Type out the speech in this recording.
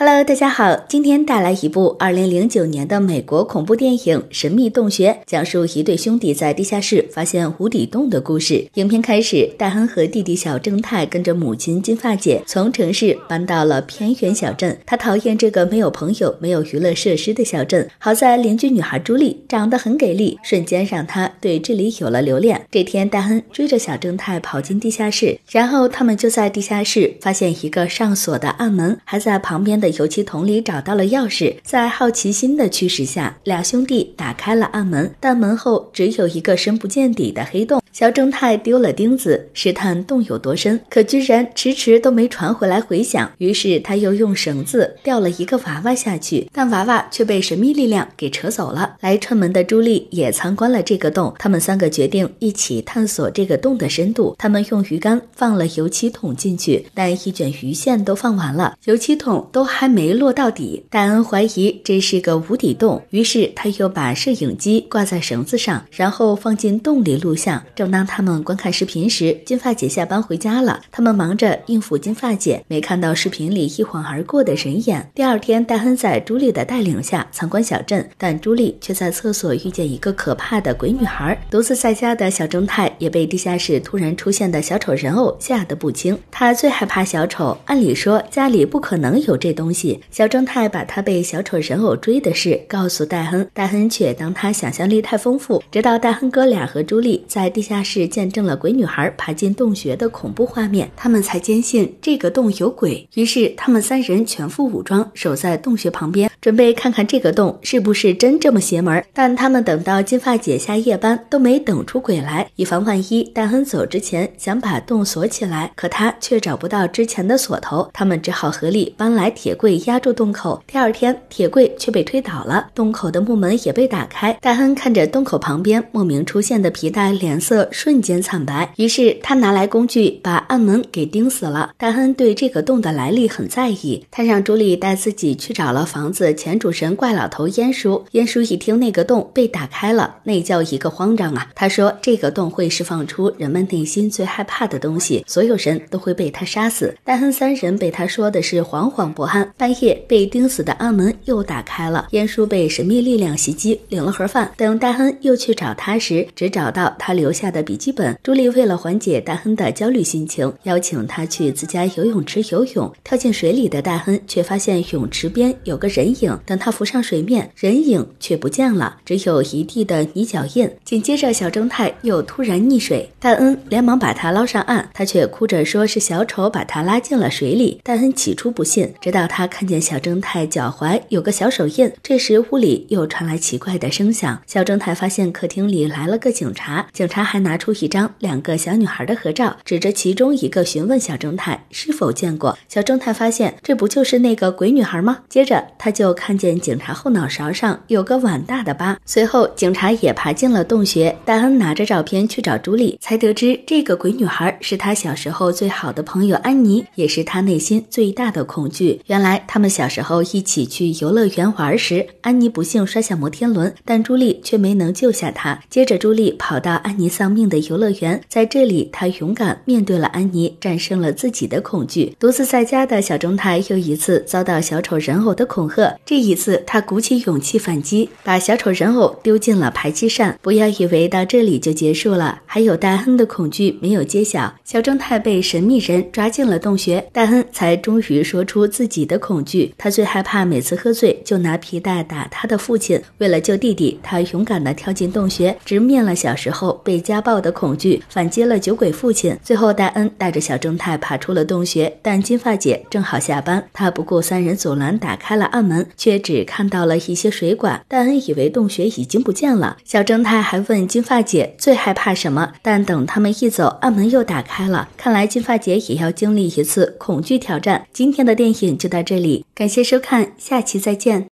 Hello，大家好，今天带来一部二零零九年的美国恐怖电影《神秘洞穴》，讲述一对兄弟在地下室发现无底洞的故事。影片开始，戴恩和弟弟小正太跟着母亲金发姐从城市搬到了偏远小镇。他讨厌这个没有朋友、没有娱乐设施的小镇。好在邻居女孩朱莉长得很给力，瞬间让他对这里有了留恋。这天，戴恩追着小正太跑进地下室，然后他们就在地下室发现一个上锁的暗门，还在旁边的。油漆桶里找到了钥匙，在好奇心的驱使下，俩兄弟打开了暗门，但门后只有一个深不见底的黑洞。小正太丢了钉子，试探洞有多深，可居然迟迟都没传回来回响。于是他又用绳子吊了一个娃娃下去，但娃娃却被神秘力量给扯走了。来串门的朱莉也参观了这个洞，他们三个决定一起探索这个洞的深度。他们用鱼竿放了油漆桶进去，但一卷鱼线都放完了，油漆桶都还。还没落到底，戴恩怀疑这是个无底洞，于是他又把摄影机挂在绳子上，然后放进洞里录像。正当他们观看视频时，金发姐下班回家了，他们忙着应付金发姐，没看到视频里一晃而过的人眼。第二天，戴恩在朱莉的带领下参观小镇，但朱莉却在厕所遇见一个可怕的鬼女孩。独自在家的小正太也被地下室突然出现的小丑人偶吓得不轻，他最害怕小丑，按理说家里不可能有这东。东西，小正太把他被小丑人偶追的事告诉戴恩，戴恩却当他想象力太丰富。直到戴恩哥俩和朱莉在地下室见证了鬼女孩爬进洞穴的恐怖画面，他们才坚信这个洞有鬼。于是他们三人全副武装守在洞穴旁边，准备看看这个洞是不是真这么邪门。但他们等到金发姐下夜班都没等出鬼来。以防万一，戴恩走之前想把洞锁起来，可他却找不到之前的锁头，他们只好合力搬来铁。铁柜压住洞口，第二天铁柜却被推倒了，洞口的木门也被打开。戴恩看着洞口旁边莫名出现的皮带，脸色瞬间惨白。于是他拿来工具，把暗门给钉死了。戴恩对这个洞的来历很在意，他让朱莉带自己去找了房子前主神怪老头燕叔。燕叔一听那个洞被打开了，那叫一个慌张啊！他说这个洞会释放出人们内心最害怕的东西，所有神都会被他杀死。戴恩三人被他说的是惶惶不安。半夜被钉死的暗门又打开了，燕叔被神秘力量袭击，领了盒饭。等戴恩又去找他时，只找到他留下的笔记本。朱莉为了缓解戴恩的焦虑心情，邀请他去自家游泳池游泳。跳进水里的戴恩却发现泳池边有个人影，等他浮上水面，人影却不见了，只有一地的泥脚印。紧接着，小正太又突然溺水，戴恩连忙把他捞上岸，他却哭着说是小丑把他拉进了水里。戴恩起初不信，直到。他看见小正太脚踝有个小手印。这时屋里又传来奇怪的声响。小正太发现客厅里来了个警察，警察还拿出一张两个小女孩的合照，指着其中一个询问小正太是否见过。小正太发现这不就是那个鬼女孩吗？接着他就看见警察后脑勺上有个碗大的疤。随后警察也爬进了洞穴。戴恩拿着照片去找朱莉，才得知这个鬼女孩是他小时候最好的朋友安妮，也是他内心最大的恐惧。原来他们小时候一起去游乐园玩时，安妮不幸摔下摩天轮，但朱莉却没能救下她。接着，朱莉跑到安妮丧命的游乐园，在这里，她勇敢面对了安妮，战胜了自己的恐惧。独自在家的小正太又一次遭到小丑人偶的恐吓，这一次他鼓起勇气反击，把小丑人偶丢进了排气扇。不要以为到这里就结束了，还有戴恩的恐惧没有揭晓。小正太被神秘人抓进了洞穴，戴恩才终于说出自己。的恐惧，他最害怕每次喝醉就拿皮带打他的父亲。为了救弟弟，他勇敢的跳进洞穴，直面了小时候被家暴的恐惧，反击了酒鬼父亲。最后，戴恩带着小正太爬出了洞穴，但金发姐正好下班，他不顾三人阻拦打开了暗门，却只看到了一些水管。戴恩以为洞穴已经不见了，小正太还问金发姐最害怕什么，但等他们一走，暗门又打开了。看来金发姐也要经历一次恐惧挑战。今天的电影就到。到这里，感谢收看，下期再见。